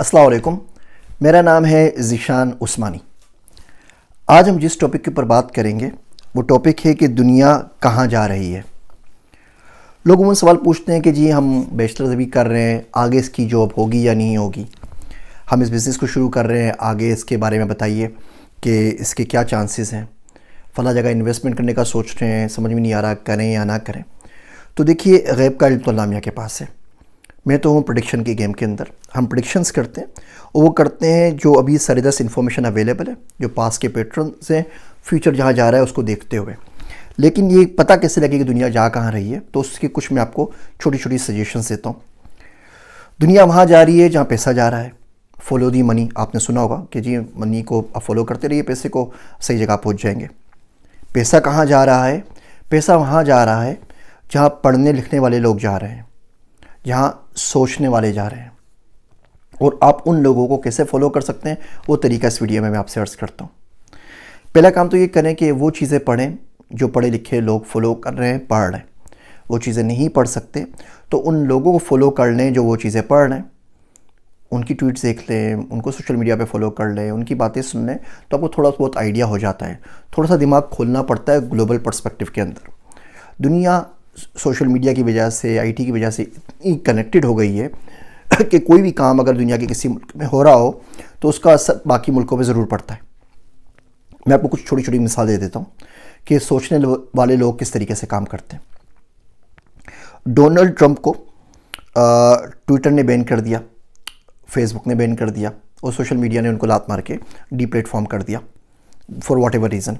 अस्सलाम वालेकुम मेरा नाम है ज़ीशान उस्मानी आज हम जिस टॉपिक के ऊपर बात करेंगे वो टॉपिक है कि दुनिया कहाँ जा रही है लोग उन सवाल पूछते हैं कि जी हम बैचलर्स अभी कर रहे हैं आगे इसकी जॉब होगी या नहीं होगी हम इस बिज़नेस को शुरू कर रहे हैं आगे इसके बारे में बताइए कि इसके क्या चांसेस हैं फ़ला जगह इन्वेस्टमेंट करने का सोच रहे हैं समझ में नहीं आ रहा करें या ना करें तो देखिए गैब का इल्तलामिया के पास है मैं तो हूँ प्रडिक्शन की गेम के अंदर हम प्रडिक्शंस करते हैं और वो करते हैं जो अभी सरदस इन्फॉर्मेशन अवेलेबल है जो पास के पेट्रन से फ्यूचर जहाँ जा रहा है उसको देखते हुए लेकिन ये पता कैसे लगे कि दुनिया जा कहाँ रही है तो उसके कुछ मैं आपको छोटी छोटी सजेशंस देता हूँ दुनिया वहाँ जा रही है जहाँ पैसा जा रहा है फॉलो दी मनी आपने सुना होगा कि जी मनी को आप फॉलो करते रहिए पैसे को सही जगह पहुँच जाएंगे पैसा कहाँ जा रहा है पैसा वहाँ जा रहा है जहाँ पढ़ने लिखने वाले लोग जा रहे हैं जहाँ सोचने वाले जा रहे हैं और आप उन लोगों को कैसे फॉलो कर सकते हैं वो तरीका इस वीडियो में मैं आपसे अर्ज़ करता हूँ पहला काम तो ये करें कि वो चीज़ें पढ़ें जो पढ़े लिखे लोग फॉलो कर रहे हैं पढ़ रहे हैं वो चीज़ें नहीं पढ़ सकते तो उन लोगों को फॉलो कर लें जो वो चीज़ें पढ़ रहे हैं उनकी ट्वीट्स देख लें उनको सोशल मीडिया पे फॉलो कर लें उनकी बातें सुन लें तो आपको थोड़ा बहुत आइडिया हो जाता है थोड़ा सा दिमाग खोलना पड़ता है ग्लोबल पर्सपेक्टिव के अंदर दुनिया सोशल मीडिया की वजह से आईटी की वजह से इतनी कनेक्टेड हो गई है कि कोई भी काम अगर दुनिया के किसी मुल्क में हो रहा हो तो उसका असर बाकी मुल्कों पर ज़रूर पड़ता है मैं आपको कुछ छोटी छोटी मिसाल दे देता हूँ कि सोचने वाले लोग किस तरीके से काम करते हैं डोनाल्ड ट्रंप को ट्विटर ने बैन कर दिया फेसबुक ने बैन कर दिया और सोशल मीडिया ने उनको लात मार के डी प्लेटफॉर्म कर दिया फॉर वाट एवर रीज़न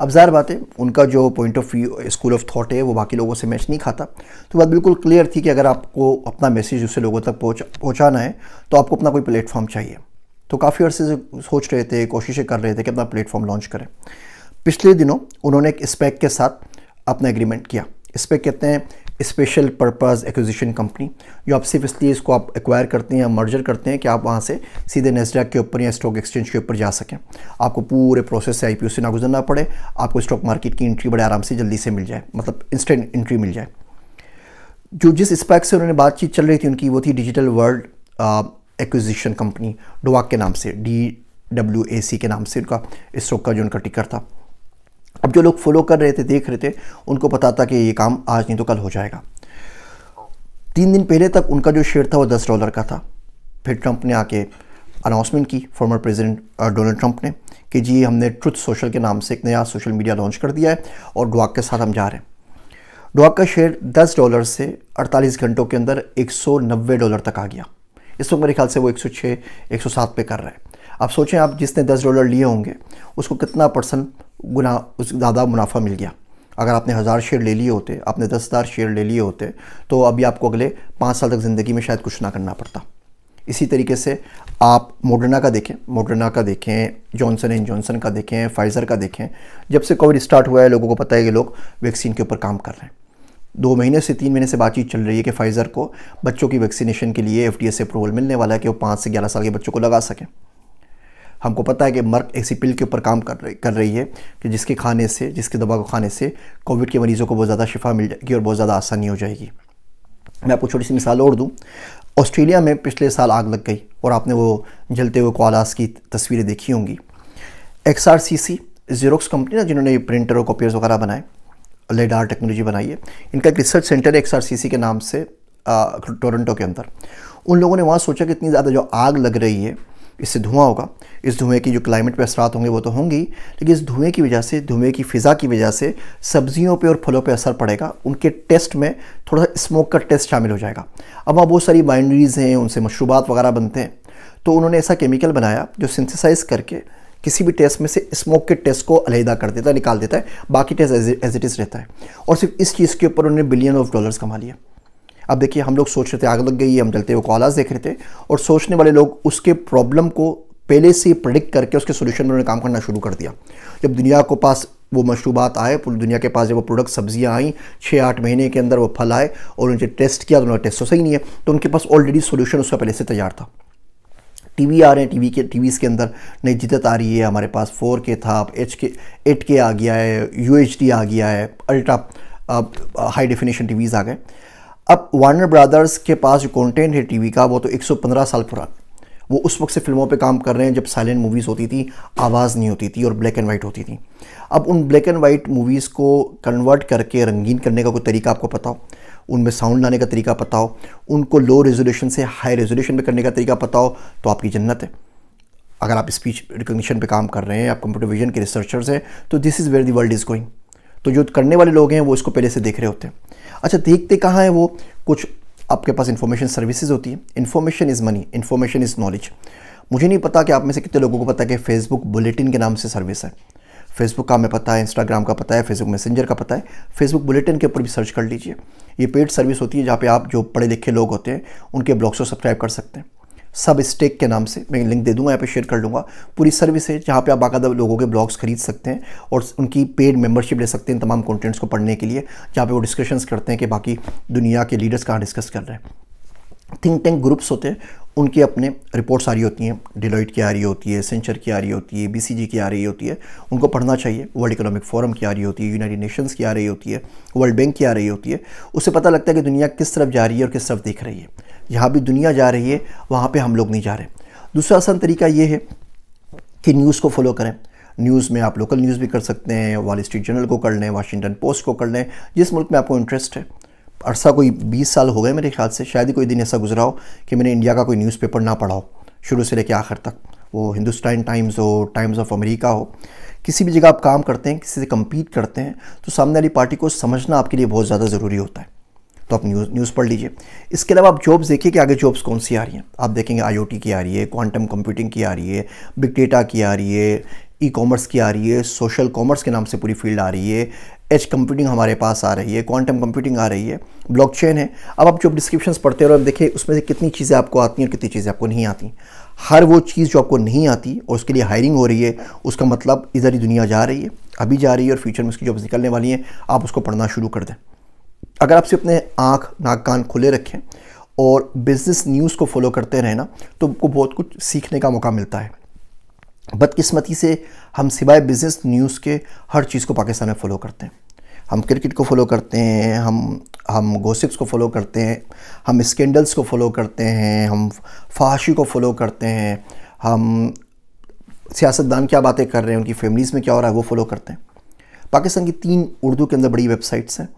अब ज़ाहिर बात है उनका जो point of view school of thought है वो बाकी लोगों से मैच नहीं खाता तो बात बिल्कुल क्लियर थी कि अगर आपको अपना मैसेज उससे लोगों तक पहुँच पहुँचाना है तो आपको अपना कोई प्लेटफॉर्म चाहिए तो काफ़ी अर्से से सोच रहे थे कोशिशें कर रहे थे कि अपना प्लेटफॉर्म लॉन्च करें पिछले दिनों उन्होंने एक स्पेक के साथ अपना एग्रीमेंट किया इस पर कहते हैं स्पेशल पर्पस एक्विजिशन कंपनी जो आप सिर्फ इसलिए इसको आप एक्वायर करते हैं या मर्जर करते हैं कि आप वहाँ से सीधे नेस्डैक के ऊपर या स्टॉक एक्सचेंज के ऊपर जा सकें आपको पूरे प्रोसेस से आई से ना गुजरना पड़े आपको स्टॉक मार्केट की एंट्री बड़े आराम से जल्दी से मिल जाए मतलब इंस्टेंट एंट्री मिल जाए जो जिस स्पैक से उन्होंने बातचीत चल रही थी उनकी वो थी डिजिटल वर्ल्ड एक्विजिशन कंपनी डोवाक के नाम से डी डब्ल्यू ए सी के नाम से उनका स्टॉक का जो उनका टिकर था अब जो लोग फॉलो कर रहे थे देख रहे थे उनको पता था कि ये काम आज नहीं तो कल हो जाएगा तीन दिन पहले तक उनका जो शेयर था वो दस डॉलर का था फिर ट्रंप ने आके अनाउंसमेंट की फॉर्मर प्रेसिडेंट डोनाल्ड ट्रंप ने कि जी हमने ट्रुथ सोशल के नाम से एक नया सोशल मीडिया लॉन्च कर दिया है और डॉक के साथ हम जा रहे हैं डॉक का शेयर 10 डॉलर से 48 घंटों के अंदर 190 डॉलर तक आ गया इस वक्त मेरे ख्याल से वो 106 107 पे कर रहा है आप सोचें आप जिसने 10 डॉलर लिए होंगे उसको कितना परसेंट गुना उस ज़्यादा मुनाफा मिल गया अगर आपने हज़ार शेयर ले लिए होते आपने दस हज़ार शेयर ले लिए होते तो अभी आपको अगले पाँच साल तक ज़िंदगी में शायद कुछ ना करना पड़ता इसी तरीके से आप मोडर्ना का देखें मोडर्ना का देखें जॉनसन एंड जॉनसन का देखें फाइज़र का देखें जब से कोविड स्टार्ट हुआ है लोगों को पता है कि लोग वैक्सीन के ऊपर काम कर रहे हैं दो महीने से तीन महीने से बातचीत चल रही है कि फाइज़र को बच्चों की वैक्सीनेशन के लिए एफ से अप्रूवल मिलने वाला है कि वो पाँच से ग्यारह साल के बच्चों को लगा सकें हमको पता है कि मर्क ऐसी पिल के ऊपर काम कर रही कर रही है कि जिसके खाने से जिसके दवा को खाने से कोविड के मरीज़ों को बहुत ज़्यादा शिफा मिल जाएगी और बहुत ज़्यादा आसानी हो जाएगी मैं आपको छोटी सी मिसाल और दूँ ऑस्ट्रेलिया में पिछले साल आग लग गई और आपने वो जलते हुए कोलास की तस्वीरें देखी होंगी X R C C Xerox company ना जिन्होंने प्रिंटर और कॉपियर्स वगैरह बनाए लेडार टेक्नोलॉजी बनाई है इनका एक रिसर्च सेंटर है एक्स आर सी सी के नाम से टोरंटो के अंदर उन लोगों ने वहाँ सोचा कि इतनी ज़्यादा जो आग लग रही है इससे धुआं होगा इस धुएँ के जो क्लाइमेट पर असरात होंगे वो तो होंगी लेकिन इस धुएँ की वजह से धुएँ की फ़िज़ा की वजह से सब्जियों पे और फलों पे असर पड़ेगा उनके टेस्ट में थोड़ा सा स्मोक का टेस्ट शामिल हो जाएगा अब वहाँ बहुत सारी बाइंड्रीज़ हैं उनसे मशरूबात वगैरह बनते हैं तो उन्होंने ऐसा केमिकल बनाया जो सिंथिसाइज करके किसी भी टेस्ट में से स्मोक के टेस्ट को अलहदा कर देता है निकाल देता है बाकी टेस्ट एज इट इज़ रहता है और सिर्फ इस चीज़ के ऊपर उन्होंने बिलियन ऑफ डॉलर्स कमा लिया अब देखिए हम लोग सोच रहे थे आग लग गई हम जलते हुए कोलास देख रहे थे और सोचने वाले लोग उसके प्रॉब्लम को पहले से प्रडिक्ट करके उसके सोल्यूशन में उन्होंने काम करना शुरू कर दिया जब दुनिया को पास वो मशरूबात आए पूरी दुनिया के पास जब वो प्रोडक्ट सब्जियां आई छः आठ महीने के अंदर वो फल आए और उनसे टेस्ट किया तो उन्होंने टेस्ट तो सही नहीं है तो उनके पास ऑलरेडी सोल्यूशन उसका पहले से तैयार था टीवी आ रहे हैं टीवी के टीवीज़ के अंदर नई जिदत आ रही है हमारे पास फोर के था अब एच के एट के आ गया है यू आ गया है अल्ट्रा हाई डेफिनेशन टीवीज़ आ गए अब वार्नर ब्रदर्स के पास जो कंटेंट है टीवी का वो तो 115 साल पुराना वो उस वक्त से फिल्मों पे काम कर रहे हैं जब साइलेंट मूवीज़ होती थी आवाज़ नहीं होती थी और ब्लैक एंड वाइट होती थी अब उन ब्लैक एंड वाइट मूवीज़ को कन्वर्ट करके रंगीन करने का कोई तरीका आपको पता हो उनमें साउंड लाने का तरीका पता हो उनको लो रेजोल्यूशन से हाई रेजोल्यूशन में करने का तरीका पता हो तो आपकी जन्नत है अगर आप स्पीच रिकोगशन पर काम कर रहे हैं आप कंप्यूटर विजन के रिसर्चर्स हैं तो this is where the world is going तो जो करने वाले लोग हैं वो इसको पहले से देख रहे होते हैं अच्छा देखते कहाँ हैं वो कुछ आपके पास इन्फॉर्मेशन सर्विसेज होती है information is money information is knowledge मुझे नहीं पता कि आप में से कितने लोगों को पता है कि फेसबुक बुलेटिन के नाम से सर्विस है फेसबुक का हमें पता है इंस्टाग्राम का पता है फेसबुक मैसेंजर का पता है फेसबुक बुलेटिन के ऊपर भी सर्च कर लीजिए ये पेड सर्विस होती है जहाँ पे आप जो पढ़े लिखे लोग होते हैं उनके ब्लॉग्स को सब्सक्राइब कर सकते हैं सब स्टेक के नाम से मैं लिंक दे दूंगा यहाँ पे शेयर कर लूँगा पूरी सर्विस है जहाँ पे आप बाकायदा लोगों के ब्लॉग्स खरीद सकते हैं और उनकी पेड मेंबरशिप ले सकते हैं तमाम कंटेंट्स को पढ़ने के लिए जहाँ पे वो डिस्कशंस करते हैं कि बाकी दुनिया के लीडर्स कहाँ डिस्कस कर रहे हैं थिंक टैंक ग्रुप्स होते हैं उनकी अपने रिपोर्ट्स आ रही होती हैं डिलोइट की आ रही होती है सेंचर की आ रही होती है बी की आ रही होती है उनको पढ़ना चाहिए वर्ल्ड इकोनॉमिक फोरम की आ रही होती है यूनाइटेड नेशंस की आ रही होती है वर्ल्ड बैंक की आ रही होती है उससे पता लगता है कि दुनिया किस तरफ जा रही है और किस तरफ देख रही है जहाँ भी दुनिया जा रही है वहाँ पर हम लोग नहीं जा रहे दूसरा आसान तरीका ये है कि न्यूज़ को फॉलो करें न्यूज़ में आप लोकल न्यूज़ भी कर सकते हैं वॉल स्ट्रीट जर्नल को कर लें वाशिंगटन पोस्ट को कर लें जिस मुल्क में आपको इंटरेस्ट है अरसा कोई बीस साल हो गए मेरे ख्याल से शायद ही कोई दिन ऐसा गुजरा हो कि मैंने इंडिया का कोई न्यूज़पेपर ना पढ़ा हो शुरू से लेकर आखिर तक वो हिंदुस्तान टाइम्स हो टाइम्स ऑफ अमेरिका हो किसी भी जगह आप काम करते हैं किसी से कम्पीट करते हैं तो सामने वाली पार्टी को समझना आपके लिए बहुत ज़्यादा ज़रूरी होता है तो आप न्यूज़ न्यूज़ पढ़ लीजिए इसके अलावा आप जॉब्स देखिए कि आगे जॉब्स कौन सी आ रही हैं आप देखेंगे आईओटी की आ रही है क्वांटम कंप्यूटिंग की आ रही है बिग डेटा की आ रही है ई कॉमर्स की आ रही है सोशल कॉमर्स के नाम से पूरी फील्ड आ रही है एच कंप्यूटिंग हमारे पास आ रही है क्वांटम कंप्यूटिंग आ रही है ब्लॉकचेन है अब आप जो डिस्क्रिप्शन पढ़ते हो और देखिए उसमें से कितनी चीज़ें आपको आती हैं और कितनी चीज़ें आपको नहीं आती हर वो चीज़ जो आपको नहीं आती और उसके लिए हायरिंग हो रही है उसका मतलब इधर ही दुनिया जा रही है अभी जा रही है और फ्यूचर में उसकी जॉब निकलने वाली हैं आप उसको पढ़ना शुरू कर दें अगर आप सिर्फ अपने आँख नाक कान खुले रखें और बिज़नेस न्यूज़ को फॉलो करते रहें तो आपको बहुत कुछ सीखने का मौका मिलता है बदकिस्मती से हम सिवाय बिज़नेस न्यूज़ के हर चीज़ को पाकिस्तान में फ़ॉलो करते हैं हम क्रिकेट को फॉलो करते हैं हम हम गोसिप्स को फॉलो करते हैं हम स्कैंडल्स को फॉलो करते हैं हम फाशी को फॉलो करते हैं हम सियासतदान क्या बातें कर रहे हैं उनकी फैमिलीज़ में क्या हो रहा है वो फॉलो करते हैं पाकिस्तान की तीन उर्दू के अंदर बड़ी वेबसाइट्स हैं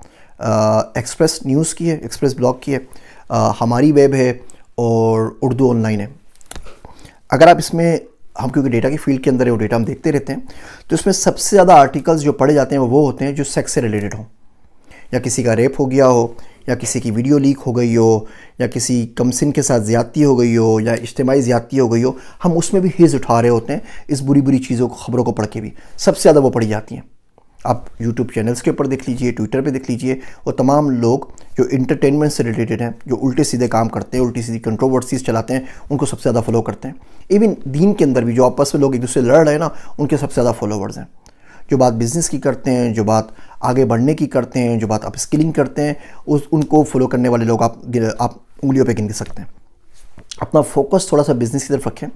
एक्सप्रेस न्यूज़ की है एक्सप्रेस ब्लॉग की है आ, हमारी वेब है और उर्दू ऑनलाइन है अगर आप इसमें हम क्योंकि डेटा की फील्ड के अंदर है वो डेटा हम देखते रहते हैं तो इसमें सबसे ज़्यादा आर्टिकल्स जो पढ़े जाते हैं वो वो होते हैं जो सेक्स से रिलेटेड हों या किसी का रेप हो गया हो या किसी की वीडियो लीक हो गई हो या किसी कमसिन के साथ ज़्यादती हो गई हो या इज्तमाही ज़्यादती हो गई हो हम उसमें भी हिज उठा रहे होते हैं इस बुरी बुरी चीज़ों को ख़बरों को पढ़ के भी सबसे ज़्यादा वो पढ़ी जाती हैं आप यूट्यूब चैनल्स के ऊपर देख लीजिए ट्विटर पे देख लीजिए और तमाम लोग जो इंटरटेनमेंट से रिलेटेड हैं जो उल्टे सीधे काम करते हैं उल्टी सीधी कंट्रोवर्सीज चलाते हैं उनको सबसे ज़्यादा फॉलो करते हैं इवन दीन के अंदर भी जो आपस में लोग एक दूसरे लड़ रहे हैं ना उनके सबसे ज़्यादा फॉलोवर्स हैं जो बात बिज़नेस की करते हैं जो बात आगे बढ़ने की करते हैं जो बात आप स्किलिंग करते हैं उस उनको फॉलो करने वाले लोग आप आप उंगलियों पर गिन सकते हैं अपना फोकस थोड़ा सा बिज़नेस की तरफ रखें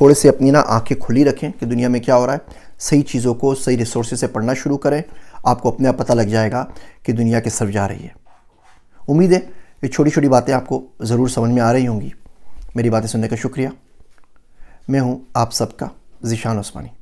थोड़े से अपनी ना आंखें खुली रखें कि दुनिया में क्या हो रहा है सही चीज़ों को सही रिसोर्स से पढ़ना शुरू करें आपको अपने आप पता लग जाएगा कि दुनिया किस तरफ जा रही है उम्मीद है ये छोटी छोटी बातें आपको ज़रूर समझ में आ रही होंगी मेरी बातें सुनने का शुक्रिया मैं हूँ आप सबका जिशान उस्मानी